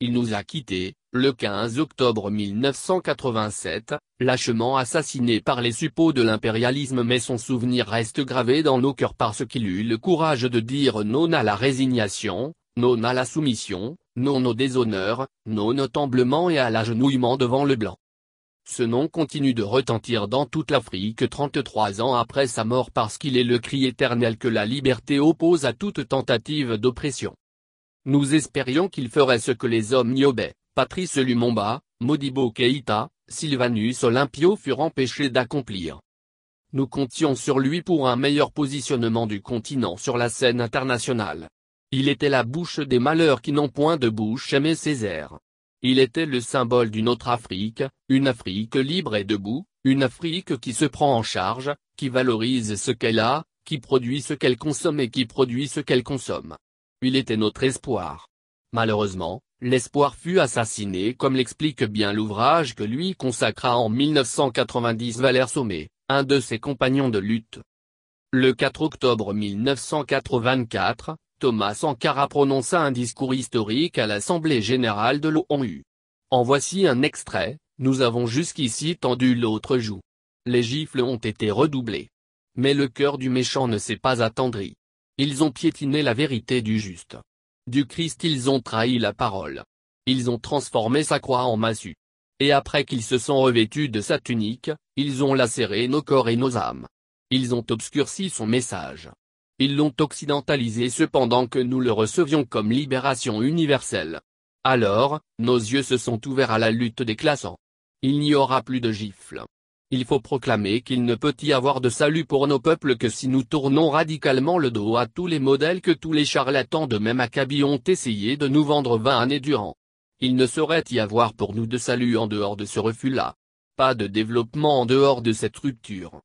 Il nous a quittés, le 15 octobre 1987, lâchement assassiné par les suppôts de l'impérialisme mais son souvenir reste gravé dans nos cœurs parce qu'il eut le courage de dire non à la résignation, non à la soumission, non au déshonneur, non au tremblement et à l'agenouillement devant le blanc. Ce nom continue de retentir dans toute l'Afrique 33 ans après sa mort parce qu'il est le cri éternel que la liberté oppose à toute tentative d'oppression. Nous espérions qu'il ferait ce que les hommes Niobe, Patrice Lumumba, Modibo Keita, Sylvanus Olympio furent empêchés d'accomplir. Nous comptions sur lui pour un meilleur positionnement du continent sur la scène internationale. Il était la bouche des malheurs qui n'ont point de bouche aimé Césaire. Il était le symbole d'une autre Afrique, une Afrique libre et debout, une Afrique qui se prend en charge, qui valorise ce qu'elle a, qui produit ce qu'elle consomme et qui produit ce qu'elle consomme. Il était notre espoir. Malheureusement, l'espoir fut assassiné comme l'explique bien l'ouvrage que lui consacra en 1990 Valère Sommet, un de ses compagnons de lutte. Le 4 octobre 1984, Thomas Sankara prononça un discours historique à l'Assemblée générale de l'ONU. En voici un extrait, nous avons jusqu'ici tendu l'autre joue. Les gifles ont été redoublés. Mais le cœur du méchant ne s'est pas attendri. Ils ont piétiné la vérité du juste. Du Christ ils ont trahi la parole. Ils ont transformé sa croix en massue. Et après qu'ils se sont revêtus de sa tunique, ils ont lacéré nos corps et nos âmes. Ils ont obscurci son message. Ils l'ont occidentalisé cependant que nous le recevions comme libération universelle. Alors, nos yeux se sont ouverts à la lutte des classants. Il n'y aura plus de gifles. Il faut proclamer qu'il ne peut y avoir de salut pour nos peuples que si nous tournons radicalement le dos à tous les modèles que tous les charlatans de même acabit ont essayé de nous vendre vingt années durant. Il ne saurait y avoir pour nous de salut en dehors de ce refus-là. Pas de développement en dehors de cette rupture.